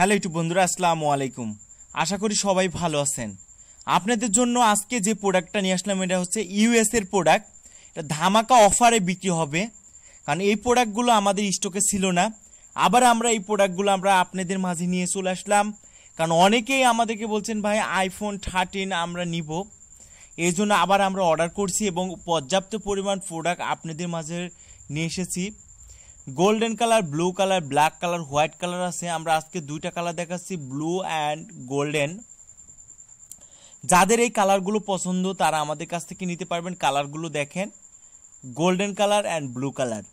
hello একটু বন্ধুরা আসসালামু আলাইকুম আশা করি সবাই ভালো আছেন আপনাদের জন্য আজকে যে প্রোডাক্টটা নিয়ে আসলাম এটা হচ্ছে ইউএসের প্রোডাক্ট এটা ধামাকা অফারে বিক্রি হবে কারণ এই প্রোডাক্টগুলো আমাদের স্টকে ছিল না আবার আমরা এই প্রোডাক্টগুলো আমরা আপনাদের মাঝে নিয়ে চলে আসলাম কারণ অনেকেই আমাদেরকে বলছেন ভাই আইফোন থার্টিন আমরা নিব এই জন্য আবার আমরা অর্ডার করছি এবং পর্যাপ্ত পরিমাণ প্রোডাক্ট আপনাদের মাঝে নিয়ে এসেছি golden colour blue colour black colour white colour আছে আমরা আজকে দুইটা কালার দেখাচ্ছি ব্লু অ্যান্ড গোল্ডেন যাদের এই কালারগুলো পছন্দ তারা আমাদের কাছ থেকে নিতে পারবেন কালারগুলো দেখেন golden colour and blue colour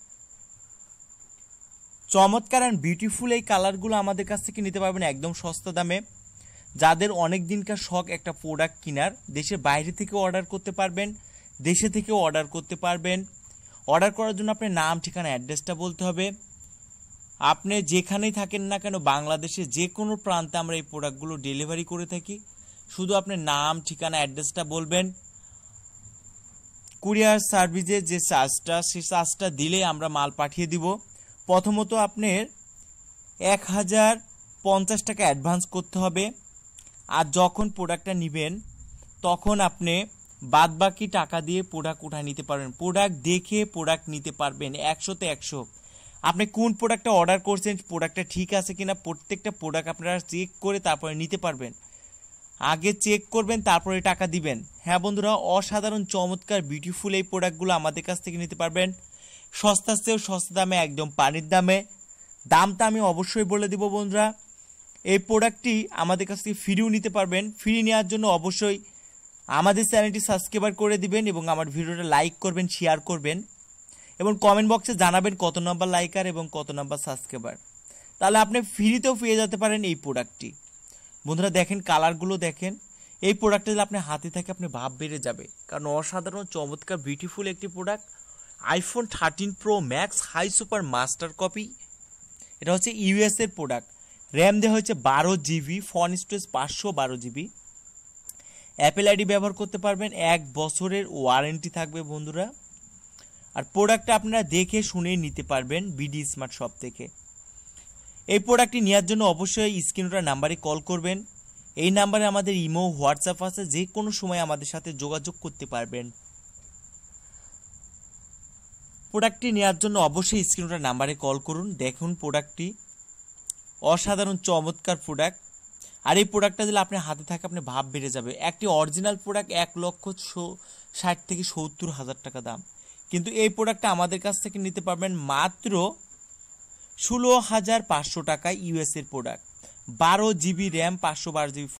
চমৎকার অ্যান্ড বিউটিফুল এই কালারগুলো আমাদের কাছ থেকে নিতে পারবেন একদম সস্তা দামে যাদের অনেক দিনকার শখ একটা প্রোডাক্ট কেনার দেশের বাইরে থেকে অর্ডার করতে পারবেন দেশে থেকেও অর্ডার করতে পারবেন অর্ডার করার জন্য আপনার নাম ঠিকানা অ্যাড্রেসটা বলতে হবে আপনি যেখানেই থাকেন না কেন বাংলাদেশে যে কোনো প্রান্তে আমরা এই প্রোডাক্টগুলো ডেলিভারি করে থাকি শুধু আপনার নাম ঠিকানা অ্যাড্রেসটা বলবেন কুরিয়ার সার্ভিসের যে চার্জটা সেই চার্জটা দিলে আমরা মাল পাঠিয়ে দিব প্রথমত আপনার এক হাজার পঞ্চাশ টাকা অ্যাডভান্স করতে হবে আর যখন প্রোডাক্টটা নেবেন তখন আপনি বাদ বাকি টাকা দিয়ে প্রোডাক্ট উঠা নিতে পারবেন প্রোডাক্ট দেখে প্রোডাক্ট নিতে পারবেন একশোতে একশো আপনি কোন প্রোডাক্টটা অর্ডার করছেন প্রোডাক্টটা ঠিক আছে কিনা প্রত্যেকটা প্রোডাক্ট আপনারা চেক করে তারপরে নিতে পারবেন আগে চেক করবেন তারপরে টাকা দিবেন হ্যাঁ বন্ধুরা অসাধারণ চমৎকার বিউটিফুল এই প্রোডাক্টগুলো আমাদের কাছ থেকে নিতে পারবেন সস্তা চেয়েও সস্তা দামে একদম পানির দামে দামটা আমি অবশ্যই বলে দেবো বন্ধুরা এই প্রোডাক্টটি আমাদের কাছ থেকে ফ্রিও নিতে পারবেন ফ্রি নেওয়ার জন্য অবশ্যই আমাদের চ্যানেলটি সাবস্ক্রাইবার করে দিবেন এবং আমার ভিডিওটা লাইক করবেন শেয়ার করবেন এবং কমেন্ট বক্সে জানাবেন কত নম্বর লাইকার এবং কত নম্বর সাবস্ক্রাইবার তাহলে আপনি ফ্রিতেও পেয়ে যেতে পারেন এই প্রোডাক্টটি বন্ধুরা দেখেন কালারগুলো দেখেন এই প্রোডাক্টটা যদি আপনি হাতে থাকে আপনি ভাব বেড়ে যাবে কারণ অসাধারণ চমৎকার বিউটিফুল একটি product iPhone thirteen pro max high super master copy এটা হচ্ছে ইউএসের প্রোডাক্ট র্যাম দেওয়া হয়েছে বারো জিবি ফোন স্টোরেজ পাঁচশো বারো জিবি অ্যাপেল আইডি ব্যবহার করতে পারবেন এক বছরের ওয়ারেন্টি থাকবে বন্ধুরা আর প্রোডাক্টটা আপনারা দেখে শুনে নিতে পারবেন বিডি স্মার্ট শপ থেকে এই প্রোডাক্টটি নেওয়ার জন্য অবশ্যই স্ক্রিনটার নাম্বারে কল করবেন এই নাম্বারে আমাদের ইমো হোয়াটসঅ্যাপ আছে যে কোনো সময় আমাদের সাথে যোগাযোগ করতে পারবেন প্রোডাক্টটি নেওয়ার জন্য অবশ্যই স্ক্রিনটার নাম্বারে কল করুন দেখুন প্রোডাক্টটি অসাধারণ চমৎকার প্রোডাক্ট আর এই প্রোডাক্টটা দিলে আপনি হাতে থাকে আপনি ভাব বেড়ে যাবে একটি অরিজিনাল প্রোডাক্ট এক লক্ষ ষাট থেকে সত্তর হাজার টাকা দাম কিন্তু এই প্রোডাক্টটা আমাদের কাছ থেকে নিতে পারবেন মাত্র ষোলো হাজার পাঁচশো টাকায় ইউএসের প্রোডাক্ট বারো জিবি র্যাম পাঁচশো বারো জিবি